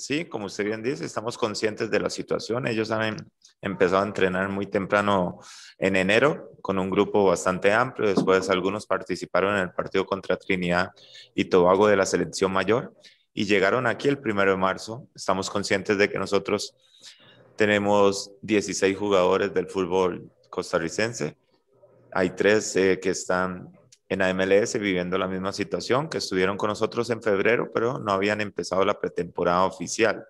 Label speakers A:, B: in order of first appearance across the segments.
A: Sí, como usted bien dice, estamos conscientes de la situación. Ellos han em, empezado a entrenar muy temprano en enero con un grupo bastante amplio. Después algunos participaron en el partido contra Trinidad y Tobago de la selección mayor y llegaron aquí el primero de marzo. Estamos conscientes de que nosotros tenemos 16 jugadores del fútbol costarricense. Hay tres eh, que están en AMLS MLS viviendo la misma situación, que estuvieron con nosotros en febrero, pero no habían empezado la pretemporada oficial.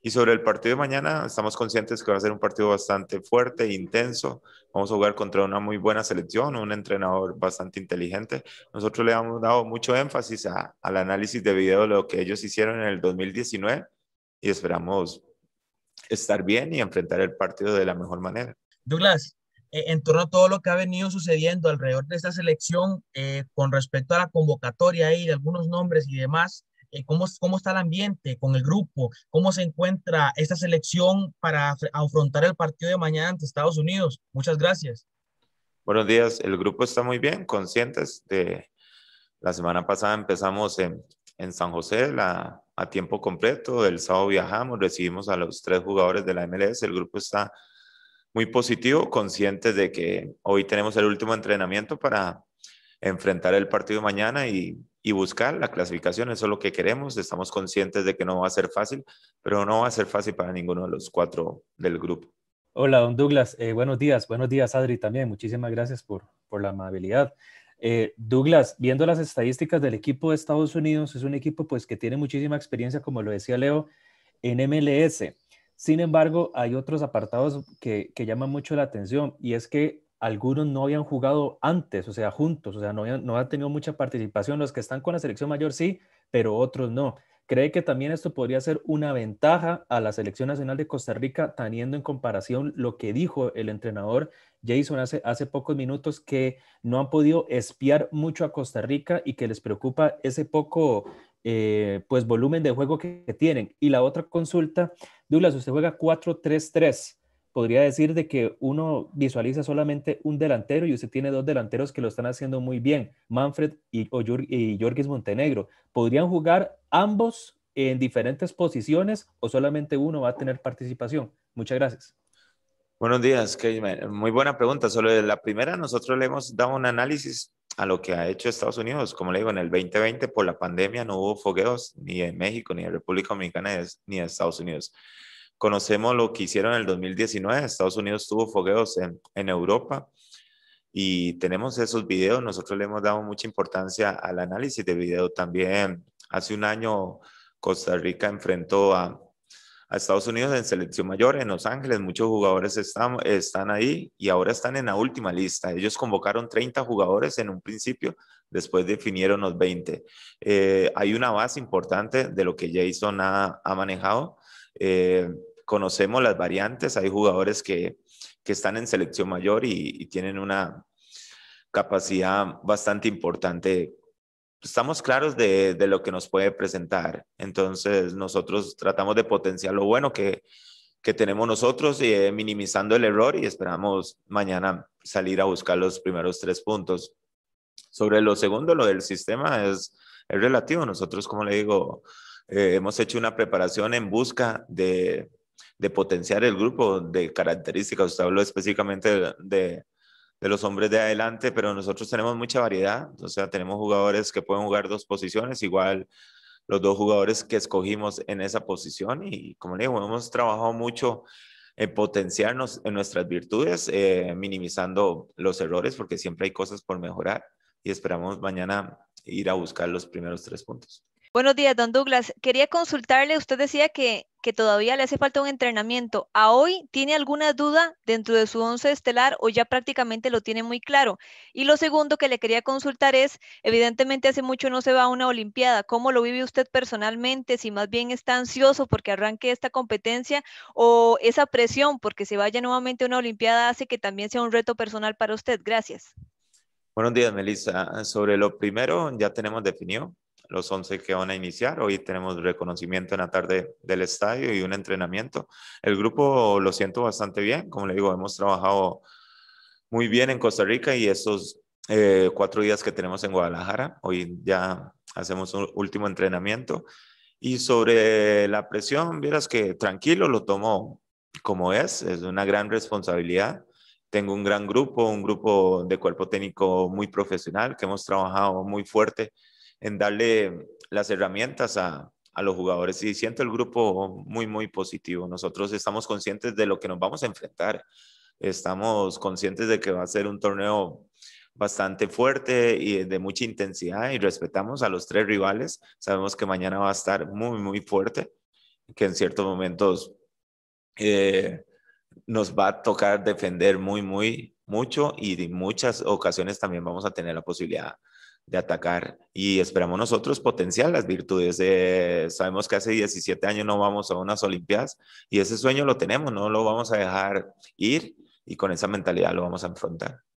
A: Y sobre el partido de mañana, estamos conscientes que va a ser un partido bastante fuerte e intenso. Vamos a jugar contra una muy buena selección, un entrenador bastante inteligente. Nosotros le hemos dado mucho énfasis al análisis de video de lo que ellos hicieron en el 2019 y esperamos estar bien y enfrentar el partido de la mejor manera.
B: Douglas, eh, en torno a todo lo que ha venido sucediendo alrededor de esta selección eh, con respecto a la convocatoria y de algunos nombres y demás. Eh, ¿Cómo, ¿Cómo está el ambiente con el grupo? ¿Cómo se encuentra esta selección para afrontar el partido de mañana ante Estados Unidos? Muchas gracias.
A: Buenos días, el grupo está muy bien, conscientes de la semana pasada empezamos en, San José la, a tiempo completo, el sábado viajamos, recibimos a los tres jugadores de la MLS, el grupo está muy positivo, conscientes de que hoy tenemos el último entrenamiento para enfrentar el partido mañana y, buscar la clasificación. Eso es lo que queremos. Estamos conscientes de que no va a ser fácil, pero no va a ser fácil para ninguno de los cuatro del grupo.
B: Hola, don Douglas. Eh, buenos días. Buenos días, Adri, también. Muchísimas gracias por, por la amabilidad. Eh, Douglas, viendo las estadísticas del equipo de Estados Unidos, es un equipo pues que tiene muchísima experiencia, como lo decía Leo, en MLS. Sin embargo, hay otros apartados que, llaman mucho la atención y es que algunos no habían jugado antes, o sea, juntos, o sea, no, habían, no han tenido mucha participación. Los que están con la selección mayor sí, pero otros no. ¿Cree que también esto podría ser una ventaja a la selección nacional de Costa Rica, teniendo en comparación lo que dijo el entrenador Jason hace, hace pocos minutos, que no han podido espiar mucho a Costa Rica y que les preocupa ese poco eh, pues volumen de juego que, tienen. Y la otra consulta, Douglas, usted juega 4-3-3. Podría decir de que uno visualiza solamente un delantero y usted tiene dos delanteros que lo están haciendo muy bien, Manfred y, Jorgis Montenegro. ¿Podrían jugar ambos en diferentes posiciones o solamente uno va a tener participación? Muchas gracias.
A: Buenos días, Muy buena pregunta. Sobre la primera, nosotros le hemos dado un análisis a lo que ha hecho Estados Unidos. Como le digo, en el 2020 por la pandemia no hubo fogueos ni en México, ni en República Dominicana, ni en Estados Unidos. Conocemos lo que hicieron en el 2019. Estados Unidos tuvo fogueos en, en Europa y tenemos esos videos. Nosotros le hemos dado mucha importancia al análisis de video. También hace un año Costa Rica enfrentó a, a Estados Unidos en selección mayor, en Los Ángeles, muchos jugadores están, están ahí y ahora están en la última lista. Ellos convocaron 30 jugadores en un principio, después definieron los 20. Eh, hay una base importante de lo que Jason ha, ha manejado. Eh, conocemos las variantes, hay jugadores que, que están en selección mayor y, y tienen una capacidad bastante importante estamos claros de, de, lo que nos puede presentar. Entonces, nosotros tratamos de potenciar lo bueno que, que tenemos nosotros, y eh, minimizando el error y esperamos mañana salir a buscar los primeros tres puntos. Sobre lo segundo, lo del sistema es, relativo. Nosotros, como le digo, eh, hemos hecho una preparación en busca de, de, potenciar el grupo de características. Usted habló específicamente de de los hombres de adelante, pero nosotros tenemos mucha variedad, o sea, tenemos jugadores que pueden jugar dos posiciones, igual los dos jugadores que escogimos en esa posición y como le digo, hemos trabajado mucho en potenciarnos en nuestras virtudes, eh, minimizando los errores porque siempre hay cosas por mejorar y esperamos mañana ir a buscar los primeros tres puntos. Buenos días, don Douglas. Quería consultarle, usted decía que que todavía le hace falta un entrenamiento, a hoy tiene alguna duda dentro de su once estelar o ya prácticamente lo tiene muy claro. Y lo segundo que le quería consultar es, evidentemente hace mucho no se va a una Olimpiada, ¿cómo lo vive usted personalmente? Si más bien está ansioso porque arranque esta competencia o esa presión porque se vaya nuevamente a una Olimpiada hace que también sea un reto personal para usted. Gracias. Buenos días, Melissa. Ah, sobre lo primero, ya tenemos definido los 11 que van a iniciar. Hoy tenemos reconocimiento en la tarde del estadio y un entrenamiento. El grupo lo siento bastante bien, como le digo, hemos trabajado muy bien en Costa Rica y estos eh, cuatro días que tenemos en Guadalajara, hoy ya hacemos un último entrenamiento. Y sobre la presión, vieras que tranquilo, lo tomo como es, es una gran responsabilidad. Tengo un gran grupo, un grupo de cuerpo técnico muy profesional que hemos trabajado muy fuerte en darle las herramientas a, los jugadores y siento el grupo muy, muy positivo. Nosotros estamos conscientes de lo que nos vamos a enfrentar. Estamos conscientes de que va a ser un torneo bastante fuerte y de mucha intensidad y respetamos a los tres rivales. Sabemos que mañana va a estar muy, muy fuerte, que en ciertos momentos eh, nos va a tocar defender muy, muy mucho y en muchas ocasiones también vamos a tener la posibilidad de atacar y esperamos nosotros potenciar las virtudes. sabemos que hace 17 años no vamos a unas Olimpiadas y ese sueño lo tenemos, no lo vamos a dejar ir y con esa mentalidad lo vamos a enfrentar.